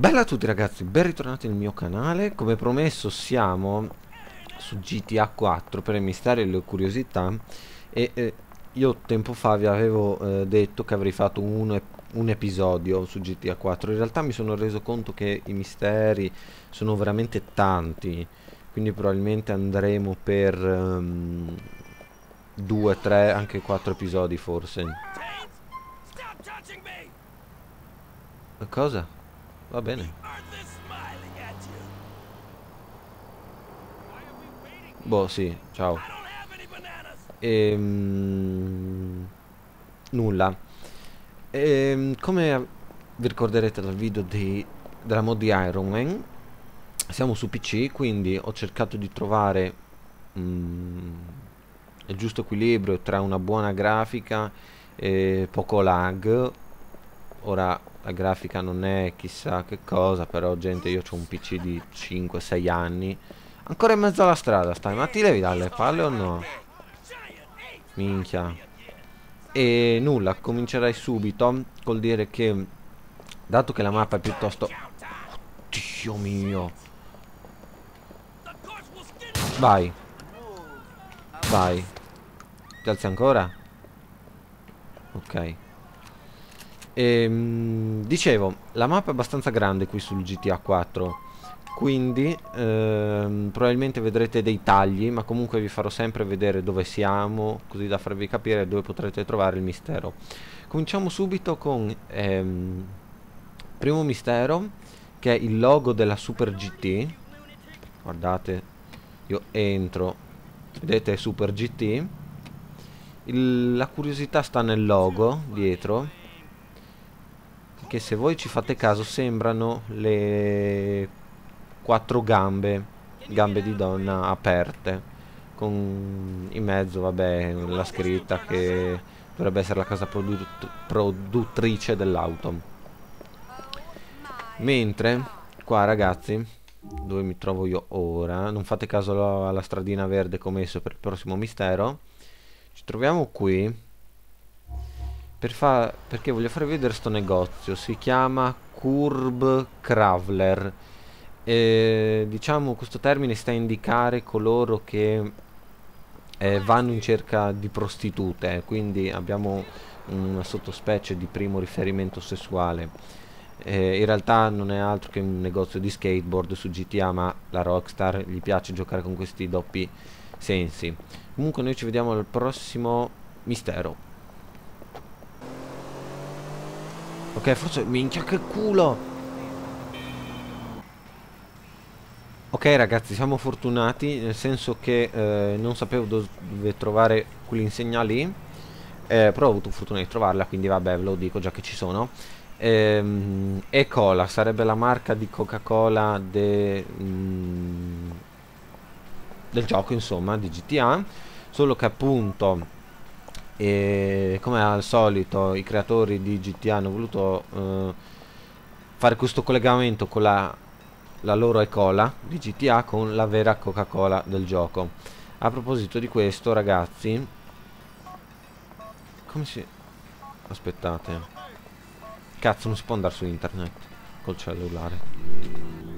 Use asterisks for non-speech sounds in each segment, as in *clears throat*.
Bella a tutti ragazzi, ben ritornati nel mio canale Come promesso siamo su GTA 4 per il mistero e le curiosità E eh, io tempo fa vi avevo eh, detto che avrei fatto un, un, episodio su GTA 4 In realtà mi sono reso conto che i misteri sono veramente tanti Quindi probabilmente andremo per 2, um, 3, anche 4 episodi forse Cosa? Va bene. Boh, sì, ciao. Ehm, nulla. Ehm, come vi ricorderete dal video di, della mod di Iron Man, siamo su PC, quindi ho cercato di trovare mm, il giusto equilibrio tra una buona grafica e poco lag. Ora la grafica non è chissà che cosa però gente io ho un pc di 5-6 anni ancora in mezzo alla strada stai ma ti levi dalle palle o no? minchia e nulla comincerai subito col dire che dato che la mappa è piuttosto oddio mio vai vai ti alzi ancora? ok e, ehm, dicevo, la mappa è abbastanza grande qui sul GTA 4 quindi ehm, probabilmente vedrete dei tagli ma comunque vi farò sempre vedere dove siamo così da farvi capire dove potrete trovare il mistero cominciamo subito con ehm, primo mistero che è il logo della Super GT guardate io entro vedete Super GT il, la curiosità sta nel logo dietro che se voi ci fate caso sembrano le quattro gambe, gambe di donna aperte, con in mezzo, vabbè, la scritta che dovrebbe essere la casa produ produttrice dell'auto. Mentre qua ragazzi, dove mi trovo io ora, non fate caso alla stradina verde come messo per il prossimo mistero, ci troviamo qui per fa perché voglio farvi vedere sto negozio si chiama Curb Crawler e, diciamo questo termine sta a indicare coloro che eh, ah, vanno in cerca di prostitute quindi abbiamo una sottospecie di primo riferimento sessuale eh, in realtà non è altro che un negozio di skateboard su GTA ma la Rockstar gli piace giocare con questi doppi sensi comunque noi ci vediamo al prossimo mistero Ok, forse... Minchia, che culo! Ok ragazzi, siamo fortunati, nel senso che eh, non sapevo dove trovare quell'insegna lì, eh, però ho avuto fortuna di trovarla, quindi vabbè, ve lo dico già che ci sono. Ehm, e Cola, sarebbe la marca di Coca-Cola de, mm, del gioco, insomma, di GTA, solo che appunto e come al solito i creatori di GTA hanno voluto eh, fare questo collegamento con la, la loro cola di GTA con la vera Coca-Cola del gioco. A proposito di questo ragazzi, come si... aspettate, cazzo non si può andare su internet col cellulare.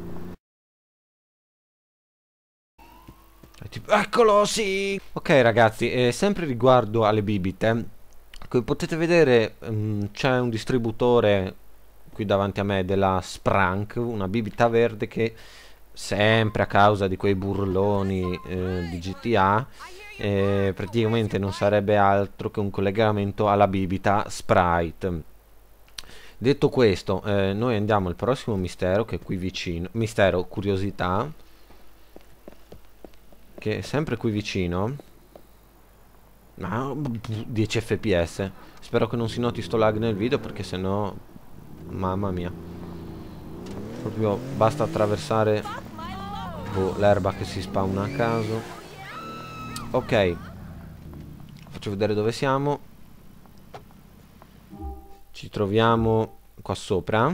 tipo, eccolo, sì! Ok ragazzi, eh, sempre riguardo alle bibite, come potete vedere mm, c'è un distributore qui davanti a me della Sprank, una bibita verde che sempre a causa di quei burloni eh, di GTA eh, praticamente non sarebbe altro che un collegamento alla bibita Sprite. Detto questo, eh, noi andiamo al prossimo mistero che è qui vicino, mistero curiosità che è sempre qui vicino. Ma 10 fps. Spero che non si noti sto lag nel video perché sennò... Mamma mia. Proprio basta attraversare boh, l'erba che si spawna a caso. Ok. Faccio vedere dove siamo. Ci troviamo qua sopra.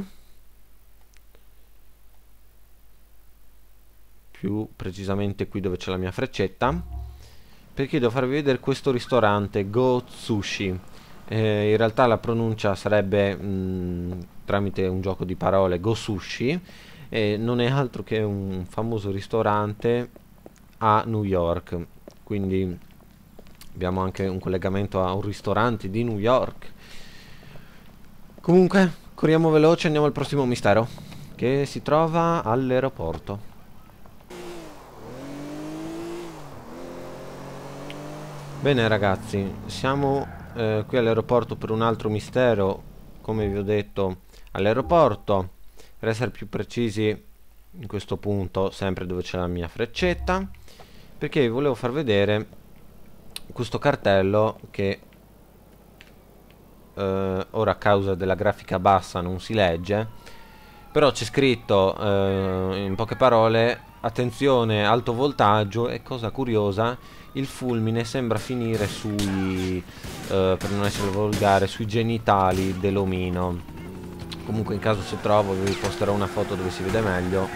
più precisamente qui dove c'è la mia freccetta perché devo farvi vedere questo ristorante Go Sushi eh, in realtà la pronuncia sarebbe mh, mm, tramite un gioco di parole Go Sushi e non è altro che un famoso ristorante a New York quindi abbiamo anche un collegamento a un ristorante di New York comunque corriamo veloce andiamo al prossimo mistero che si trova all'aeroporto Bene ragazzi, siamo eh, qui all'aeroporto per un altro mistero, come vi ho detto all'aeroporto, per essere più precisi in questo punto, sempre dove c'è la mia freccetta, perché vi volevo far vedere questo cartello che eh, ora a causa della grafica bassa non si legge, però c'è scritto eh, in poche parole attenzione alto voltaggio e cosa curiosa il fulmine sembra finire sui eh, per non essere volgare sui genitali dell'omino comunque in caso se trovo vi posterò una foto dove si vede meglio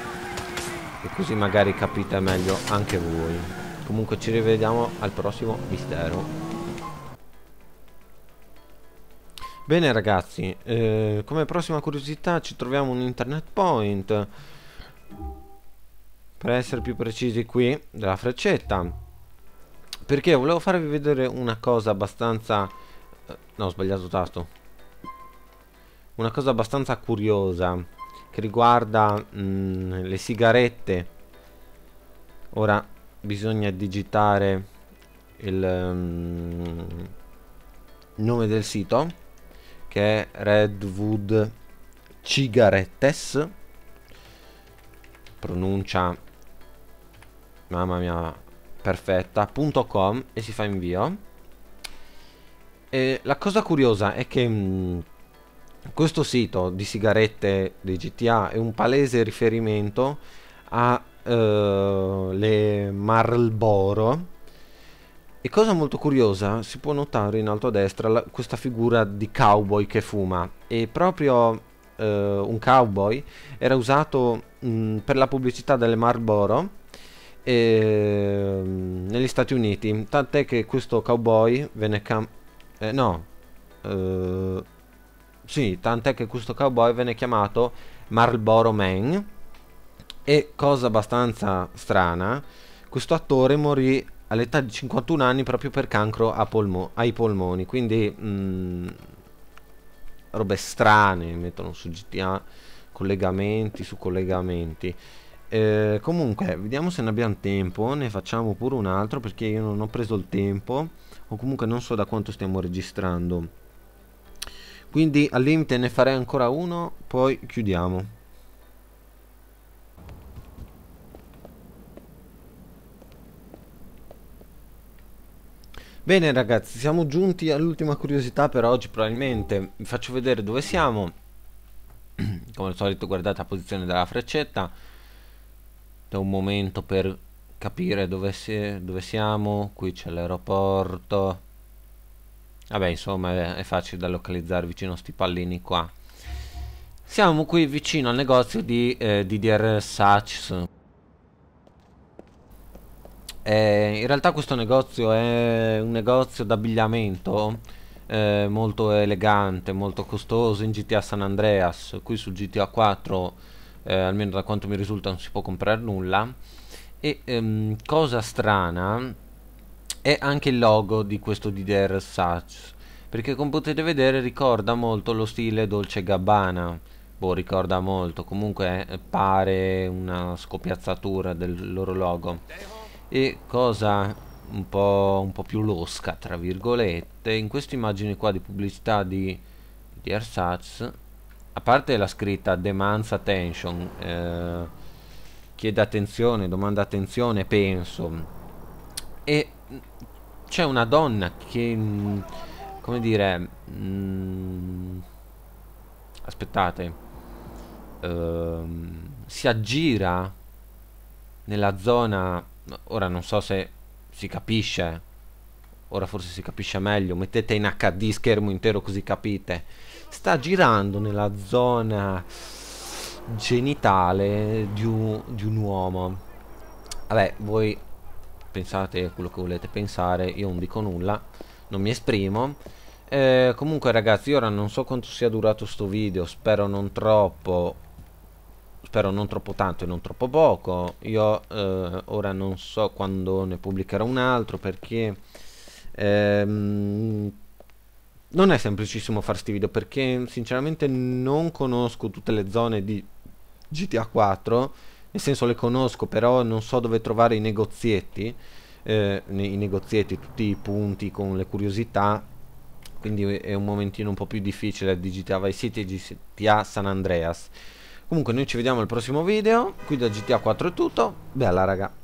e così magari capite meglio anche voi comunque ci rivediamo al prossimo mistero bene ragazzi eh, come prossima curiosità ci troviamo un internet point per essere più precisi qui, della freccetta. Perché volevo farvi vedere una cosa abbastanza... Eh, no, ho sbagliato tasto. Una cosa abbastanza curiosa che riguarda mh, mm, le sigarette. Ora bisogna digitare il um, nome del sito che è Redwood Cigarettes pronuncia Mamma mia, perfetta.com e si fa invio. E la cosa curiosa è che mh, mm, questo sito di sigarette di GTA è un palese riferimento alle eh, Marlboro. E cosa molto curiosa, si può notare in alto a destra la, questa figura di cowboy che fuma. E proprio eh, un cowboy era usato mh, mm, per la pubblicità delle Marlboro e, ehm, negli Stati Uniti. Tant'è che questo cowboy venne cam... Eh, no. Eh, sì, tant'è che questo cowboy venne chiamato Marlboro Man. E cosa abbastanza strana, questo attore morì all'età di 51 anni proprio per cancro polmo ai polmoni. Quindi... Mh, mm, robe strane mettono su GTA collegamenti su collegamenti eh, comunque vediamo se ne abbiamo tempo ne facciamo pure un altro perché io non ho preso il tempo o comunque non so da quanto stiamo registrando quindi al limite ne farei ancora uno poi chiudiamo Bene ragazzi, siamo giunti all'ultima curiosità per oggi probabilmente. Vi faccio vedere dove siamo. *clears throat* Come al solito guardate la posizione della freccetta da un momento per capire dove, si, dove siamo, qui c'è l'aeroporto, vabbè insomma è, facile da localizzare vicino a sti pallini qua. Siamo qui vicino al negozio di eh, DDR Sachs. Eh, in realtà questo negozio è un negozio d'abbigliamento eh, molto elegante, molto costoso in GTA San Andreas, qui su GTA 4 eh, almeno da quanto mi risulta non si può comprare nulla e ehm, cosa strana è anche il logo di questo DDR Sachs perché come potete vedere ricorda molto lo stile Dolce Gabbana boh ricorda molto comunque eh, pare una scopiazzatura del loro logo e cosa un po', un po', più losca, tra virgolette, in questa immagine qua di pubblicità di, DDR Ersatz a parte la scritta demands attention eh, chiede attenzione domanda attenzione penso e mm, c'è una donna che mm, come dire mh, mm, aspettate uh, si aggira nella zona ora non so se si capisce ora forse si capisce meglio mettete in HD schermo intero così capite sta girando nella zona genitale di un, di un uomo vabbè voi pensate quello che volete pensare io non dico nulla non mi esprimo eh, comunque ragazzi ora non so quanto sia durato sto video spero non troppo spero non troppo tanto e non troppo poco io eh, ora non so quando ne pubblicherò un altro perché ehm, non è semplicissimo fare questi video perché sinceramente non conosco tutte le zone di GTA 4, nel senso le conosco però non so dove trovare i negozietti, eh, i negozietti, tutti i punti con le curiosità, quindi è un momentino un po' più difficile di GTA Vice City e GTA San Andreas. Comunque noi ci vediamo al prossimo video, qui da GTA 4 è tutto, bella raga.